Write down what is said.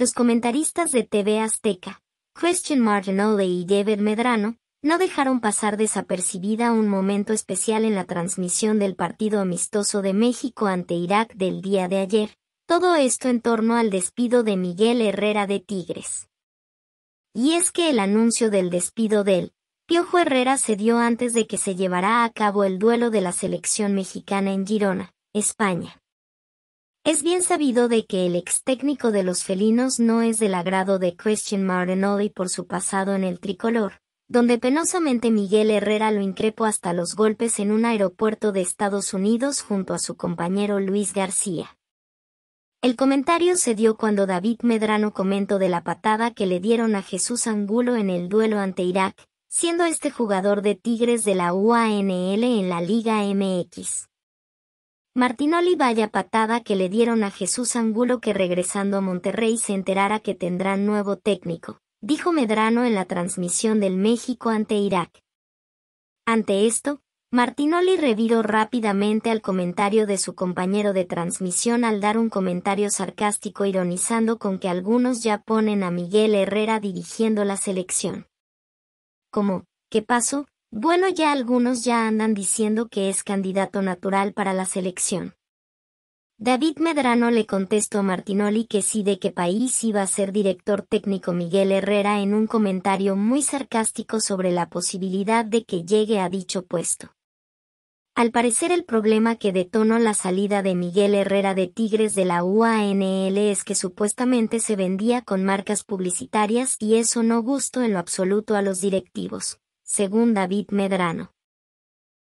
los comentaristas de TV Azteca, Christian Marginale y David Medrano, no dejaron pasar desapercibida un momento especial en la transmisión del partido amistoso de México ante Irak del día de ayer, todo esto en torno al despido de Miguel Herrera de Tigres. Y es que el anuncio del despido del Piojo Herrera se dio antes de que se llevara a cabo el duelo de la selección mexicana en Girona, España. Es bien sabido de que el ex técnico de los felinos no es del agrado de Christian Martinoli por su pasado en el tricolor, donde penosamente Miguel Herrera lo increpó hasta los golpes en un aeropuerto de Estados Unidos junto a su compañero Luis García. El comentario se dio cuando David Medrano comentó de la patada que le dieron a Jesús Angulo en el duelo ante Irak, siendo este jugador de Tigres de la UANL en la Liga MX. Martinoli vaya patada que le dieron a Jesús Angulo que regresando a Monterrey se enterara que tendrán nuevo técnico, dijo Medrano en la transmisión del México ante Irak. Ante esto, Martinoli reviró rápidamente al comentario de su compañero de transmisión al dar un comentario sarcástico ironizando con que algunos ya ponen a Miguel Herrera dirigiendo la selección. Como, ¿qué pasó? Bueno, ya algunos ya andan diciendo que es candidato natural para la selección. David Medrano le contestó a Martinoli que sí de qué país iba a ser director técnico Miguel Herrera en un comentario muy sarcástico sobre la posibilidad de que llegue a dicho puesto. Al parecer el problema que detonó la salida de Miguel Herrera de Tigres de la UANL es que supuestamente se vendía con marcas publicitarias y eso no gustó en lo absoluto a los directivos según David Medrano.